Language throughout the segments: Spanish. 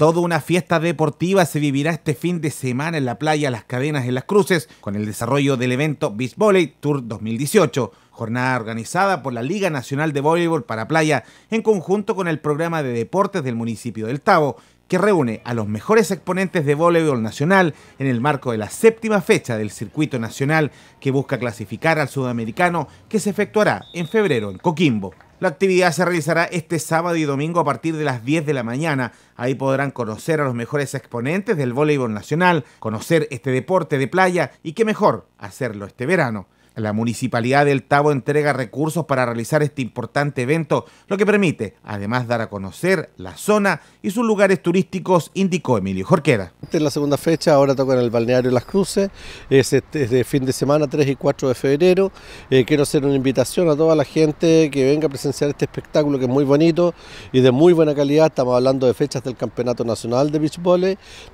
Toda una fiesta deportiva se vivirá este fin de semana en la playa Las Cadenas en Las Cruces con el desarrollo del evento Beach Volley Tour 2018, jornada organizada por la Liga Nacional de Voleibol para Playa en conjunto con el programa de deportes del municipio del Tavo, que reúne a los mejores exponentes de voleibol nacional en el marco de la séptima fecha del circuito nacional que busca clasificar al sudamericano que se efectuará en febrero en Coquimbo. La actividad se realizará este sábado y domingo a partir de las 10 de la mañana. Ahí podrán conocer a los mejores exponentes del voleibol nacional, conocer este deporte de playa y qué mejor hacerlo este verano. La municipalidad del Tabo entrega recursos para realizar este importante evento, lo que permite además dar a conocer la zona y sus lugares turísticos, indicó Emilio Jorquera. Esta es la segunda fecha, ahora toca en el balneario Las Cruces, es, este, de fin de semana 3 y 4 de febrero. Eh, quiero hacer una invitación a toda la gente que venga a presenciar este espectáculo que es muy bonito y de muy buena calidad. Estamos hablando de fechas del Campeonato Nacional de Beach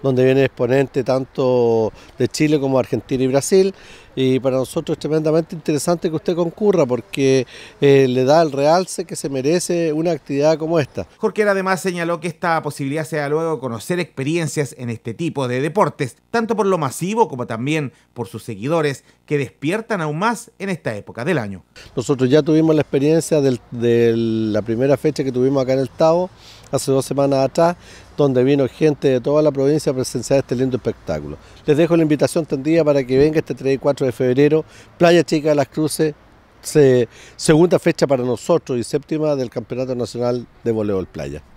donde viene exponente tanto de Chile como Argentina y Brasil. Y para nosotros es tremendo interesante que usted concurra porque eh, le da el realce que se merece una actividad como esta. Jorge además señaló que esta posibilidad sea luego conocer experiencias en este tipo de deportes, tanto por lo masivo como también por sus seguidores que despiertan aún más en esta época del año. Nosotros ya tuvimos la experiencia de la primera fecha que tuvimos acá en el Tavo hace dos semanas atrás, donde vino gente de toda la provincia a presenciar este lindo espectáculo. Les dejo la invitación tendida para que venga este 3 y 4 de febrero, Playa Chica de las Cruces, segunda fecha para nosotros y séptima del Campeonato Nacional de Voleibol Playa.